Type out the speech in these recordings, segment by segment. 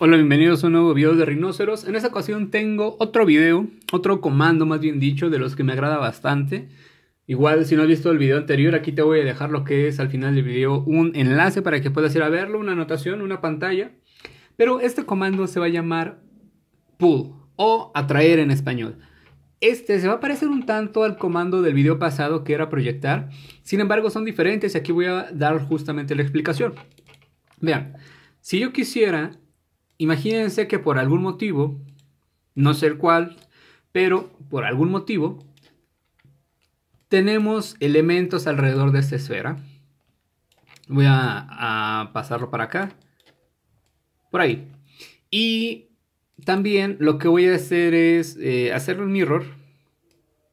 Hola, bienvenidos a un nuevo video de Rinoceros. En esta ocasión tengo otro video, otro comando más bien dicho, de los que me agrada bastante. Igual si no has visto el video anterior, aquí te voy a dejar lo que es al final del video un enlace para que puedas ir a verlo, una anotación, una pantalla. Pero este comando se va a llamar pull o atraer en español. Este se va a parecer un tanto al comando del video pasado que era proyectar. Sin embargo, son diferentes y aquí voy a dar justamente la explicación. Vean, si yo quisiera Imagínense que por algún motivo, no sé el cual pero por algún motivo, tenemos elementos alrededor de esta esfera. Voy a, pasarlo para acá. Por ahí. Y también lo que voy a hacer es eh, hacer un mirror.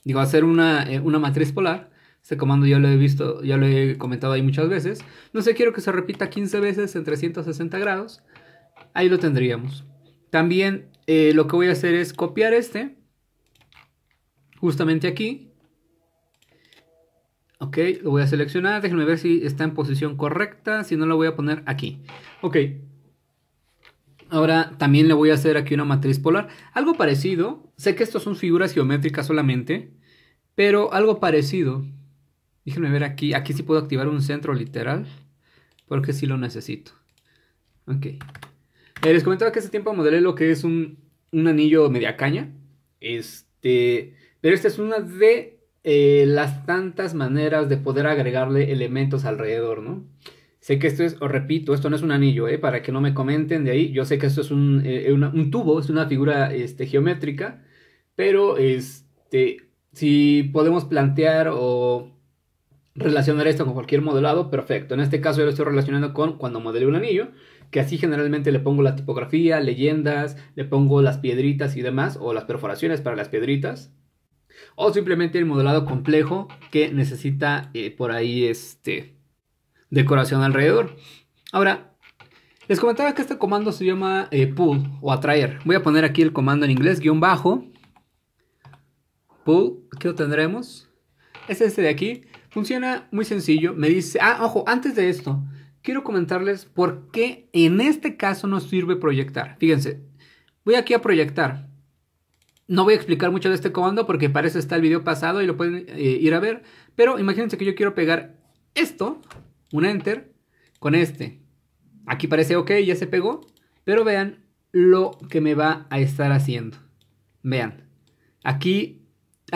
Digo, hacer una, eh, una matriz polar. Este comando ya lo he visto, ya lo he comentado ahí muchas veces. No sé, quiero que se repita 15 veces en 360 grados. Ahí lo tendríamos. También eh, lo que voy a hacer es copiar este. Justamente aquí. Ok, lo voy a seleccionar. Déjenme ver si está en posición correcta. Si no, lo voy a poner aquí. Ok. Ahora también le voy a hacer aquí una matriz polar. Algo parecido. Sé que estos son figuras geométricas solamente. Pero algo parecido. Déjenme ver aquí. Aquí sí puedo activar un centro literal. Porque sí lo necesito. Ok. Eh, les comentaba que hace tiempo modelé lo que es un, un anillo media caña. Este, pero esta es una de eh, las tantas maneras de poder agregarle elementos alrededor, ¿no? Sé que esto es, os repito, esto no es un anillo, ¿eh? para que no me comenten de ahí. Yo sé que esto es un, eh, un tubo, es una figura este, geométrica, pero este, si podemos plantear o relacionar esto con cualquier modelado, perfecto. En este caso yo lo estoy relacionando con cuando modelé un anillo, que así generalmente le pongo la tipografía, leyendas, le pongo las piedritas y demás, o las perforaciones para las piedritas, o simplemente el modelado complejo que necesita eh, por ahí este, decoración alrededor. Ahora, les comentaba que este comando se llama eh, pull o atraer. Voy a poner aquí el comando en inglés, guión bajo. Pull, ¿qué lo tendremos? Es este de aquí Funciona muy sencillo. Me dice, ah, ojo, antes de esto, quiero comentarles por qué en este caso no sirve proyectar. Fíjense, voy aquí a proyectar. No voy a explicar mucho de este comando porque parece está el video pasado y lo pueden eh, ir a ver. Pero imagínense que yo quiero pegar esto, un enter, con este. Aquí parece ok, ya se pegó. Pero vean lo que me va a estar haciendo. Vean, aquí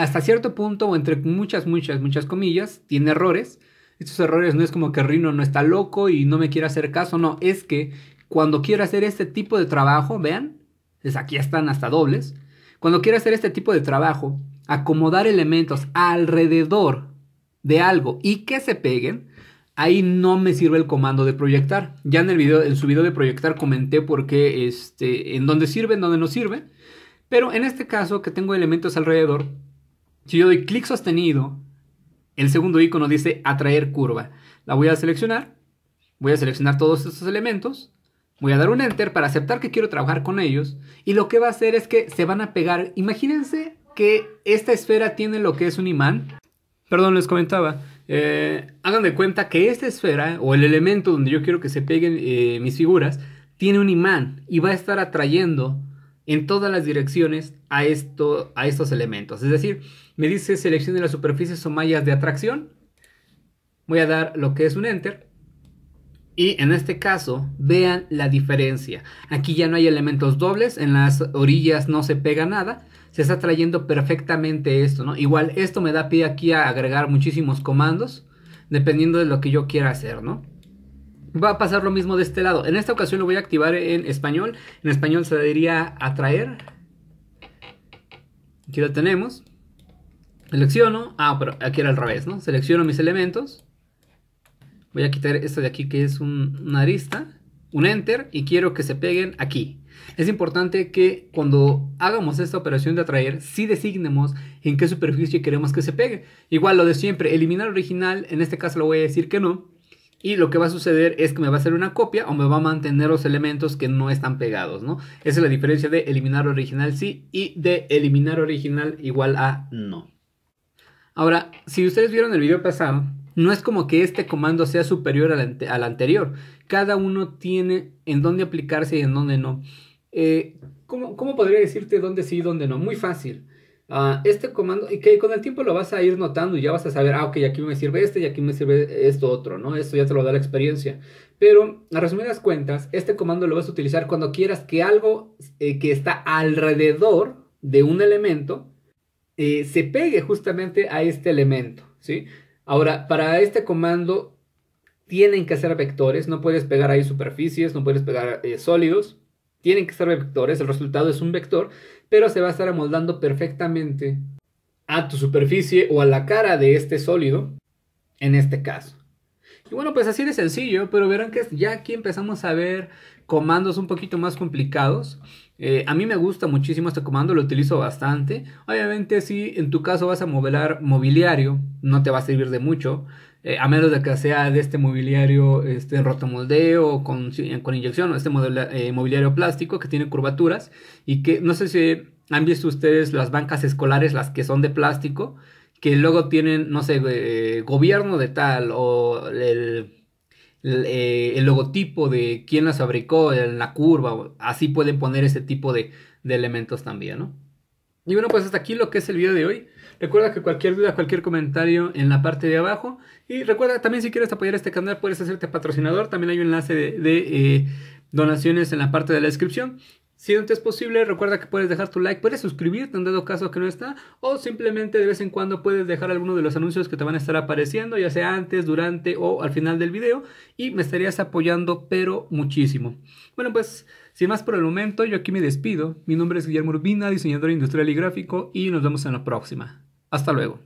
hasta cierto punto, o entre muchas, muchas, muchas comillas, tiene errores. Estos errores no es como que Rino no está loco y no me quiere hacer caso, no, es que cuando quiero hacer este tipo de trabajo, vean, es aquí están hasta dobles, cuando quiero hacer este tipo de trabajo, acomodar elementos alrededor de algo y que se peguen, ahí no me sirve el comando de proyectar. Ya en el video, en su video de proyectar comenté por qué, este, en dónde sirve, en dónde no sirve. Pero en este caso que tengo elementos alrededor, si yo doy clic sostenido, el segundo icono dice atraer curva. La voy a seleccionar, voy a seleccionar todos estos elementos, voy a dar un enter para aceptar que quiero trabajar con ellos y lo que va a hacer es que se van a pegar. Imagínense que esta esfera tiene lo que es un imán. Perdón, les comentaba. Eh, hagan de cuenta que esta esfera o el elemento donde yo quiero que se peguen eh, mis figuras tiene un imán y va a estar atrayendo en todas las direcciones a, esto, a estos elementos. Es decir, me dice de las superficies o mallas de atracción. Voy a dar lo que es un enter. Y en este caso, vean la diferencia. Aquí ya no hay elementos dobles, en las orillas no se pega nada. Se está trayendo perfectamente esto, ¿no? Igual esto me da pie aquí a agregar muchísimos comandos, dependiendo de lo que yo quiera hacer, ¿no? Va a pasar lo mismo de este lado. En esta ocasión lo voy a activar en español. En español se diría atraer. Aquí lo tenemos. Selecciono. Ah, pero aquí era al revés, ¿no? Selecciono mis elementos. Voy a quitar esto de aquí que es una arista. Un enter y quiero que se peguen aquí. Es importante que cuando hagamos esta operación de atraer, sí designemos en qué superficie queremos que se pegue. Igual lo de siempre, eliminar original, en este caso lo voy a decir que no, y lo que va a suceder es que me va a hacer una copia o me va a mantener los elementos que no están pegados, ¿no? Esa es la diferencia de eliminar original sí y de eliminar original igual a no. Ahora, si ustedes vieron el video pasado, no es como que este comando sea superior al, anterior. Cada uno tiene en dónde aplicarse y en dónde no. Eh, ¿Cómo podría decirte dónde sí y dónde no? Muy fácil. Ah, este comando, y que con el tiempo lo vas a ir notando y ya vas a saber, ah, ok, aquí me sirve este y aquí me sirve esto otro, ¿no? Esto ya te lo da la experiencia. Pero, a resumidas cuentas, este comando lo vas a utilizar cuando quieras que algo eh, que está alrededor de un elemento eh, se pegue justamente a este elemento, ¿sí? Ahora, para este comando tienen que ser vectores, no puedes pegar ahí superficies, no puedes pegar eh, sólidos, tienen que ser vectores, el resultado es un vector pero se va a estar amoldando perfectamente a tu superficie o a la cara de este sólido, en este caso. Y bueno, pues así de sencillo, pero verán que ya aquí empezamos a ver comandos un poquito más complicados. Eh, a mí me gusta muchísimo este comando, lo utilizo bastante. Obviamente si en tu caso vas a modelar mobiliario, no te va a servir de mucho. Eh, a menos de que sea de este mobiliario este rotomoldeo con, con inyección, este eh, mobiliario plástico que tiene curvaturas y que no sé si han visto ustedes las bancas escolares, las que son de plástico, que luego tienen, no sé, eh, gobierno de tal o el, el, logotipo de quién las fabricó en la curva, así pueden poner ese tipo de, de elementos también, ¿no? Y bueno, pues hasta aquí lo que es el video de hoy. Recuerda que cualquier duda, cualquier comentario en la parte de abajo. Y recuerda también si quieres apoyar este canal, puedes hacerte patrocinador. También hay un enlace de, eh, donaciones en la parte de la descripción. Si no te es posible, recuerda que puedes dejar tu like, puedes suscribirte en dado caso que no está, o simplemente de vez en cuando puedes dejar alguno de los anuncios que te van a estar apareciendo, ya sea antes, durante o al final del video, y me estarías apoyando, pero muchísimo. Bueno, pues sin más por el momento, yo aquí me despido. Mi nombre es Guillermo Urbina, diseñador industrial y gráfico, y nos vemos en la próxima. Hasta luego.